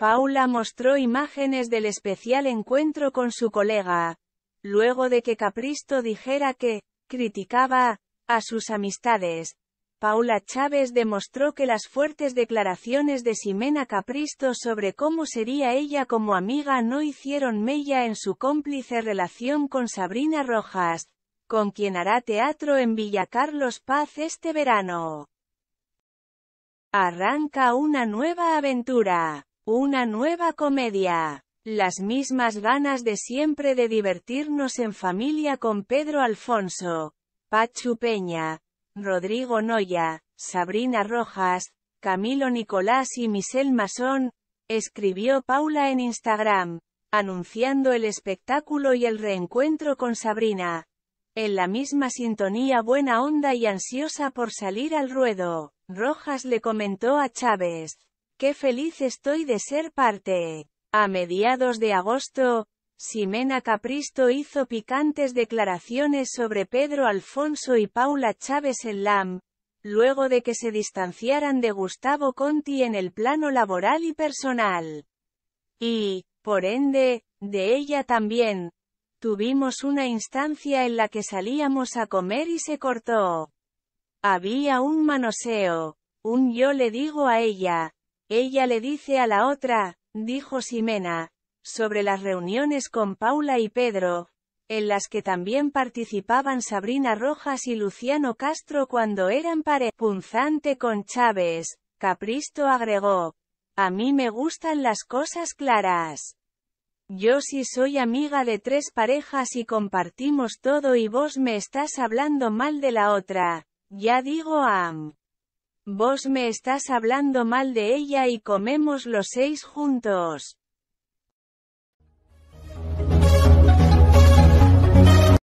Paula mostró imágenes del especial encuentro con su colega, luego de que Capristo dijera que, criticaba, a sus amistades. Paula Chávez demostró que las fuertes declaraciones de Ximena Capristo sobre cómo sería ella como amiga no hicieron mella en su cómplice relación con Sabrina Rojas, con quien hará teatro en Villa Carlos Paz este verano. Arranca una nueva aventura. Una nueva comedia. Las mismas ganas de siempre de divertirnos en familia con Pedro Alfonso, Pachu Peña, Rodrigo Noya, Sabrina Rojas, Camilo Nicolás y Michelle Masón, escribió Paula en Instagram, anunciando el espectáculo y el reencuentro con Sabrina. En la misma sintonía buena onda y ansiosa por salir al ruedo, Rojas le comentó a Chávez, Qué feliz estoy de ser parte. A mediados de agosto, Ximena Capristo hizo picantes declaraciones sobre Pedro Alfonso y Paula Chávez en LAM, luego de que se distanciaran de Gustavo Conti en el plano laboral y personal. Y, por ende, de ella también. Tuvimos una instancia en la que salíamos a comer y se cortó. Había un manoseo. Un yo le digo a ella, ella le dice a la otra, dijo Ximena, sobre las reuniones con Paula y Pedro, en las que también participaban Sabrina Rojas y Luciano Castro cuando eran pareja. Punzante con Chávez, Capristo agregó, a mí me gustan las cosas claras. Yo sí soy amiga de tres parejas y compartimos todo y vos me estás hablando mal de la otra. Ya digo am. Vos me estás hablando mal de ella y comemos los seis juntos.